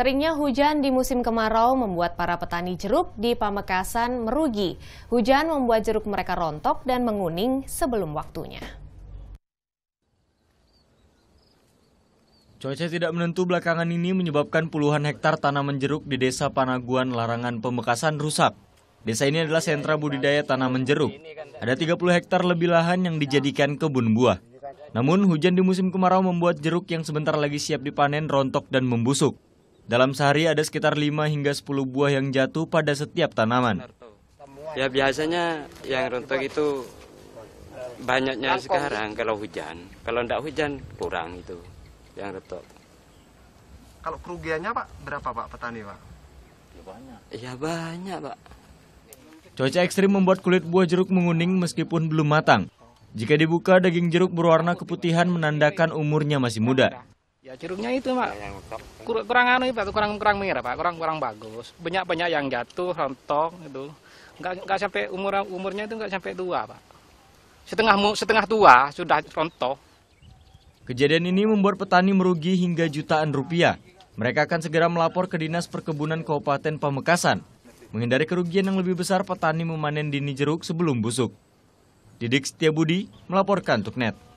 Seringnya hujan di musim kemarau membuat para petani jeruk di Pamekasan merugi. Hujan membuat jeruk mereka rontok dan menguning sebelum waktunya. Cuaca tidak menentu belakangan ini menyebabkan puluhan hektar tanaman jeruk di Desa Panaguan Larangan Pemekasan rusak. Desa ini adalah sentra budidaya tanaman jeruk. Ada 30 hektar lebih lahan yang dijadikan kebun buah. Namun hujan di musim kemarau membuat jeruk yang sebentar lagi siap dipanen rontok dan membusuk. Dalam sehari ada sekitar 5 hingga 10 buah yang jatuh pada setiap tanaman. Ya biasanya yang rontok itu banyaknya sekarang kalau hujan. Kalau tidak hujan kurang itu yang rontok. Kalau kerugiannya Pak berapa Pak petani Pak? Ya banyak. Ya banyak Pak. Cuaca ekstrim membuat kulit buah jeruk menguning meskipun belum matang. Jika dibuka, daging jeruk berwarna keputihan menandakan umurnya masih muda. Ya jeruknya itu mak ya, kurang kurang anu pak kurang kurang merah ya, pak kurang kurang bagus banyak banyak yang jatuh rontok itu nggak nggak sampai umur umurnya itu nggak sampai tua pak setengah setengah tua sudah rontok. Kejadian ini membuat petani merugi hingga jutaan rupiah. Mereka akan segera melapor ke dinas perkebunan Kabupaten Pamekasan. Menghindari kerugian yang lebih besar, petani memanen dini jeruk sebelum busuk. Didik Setiabudi melaporkan untuk net.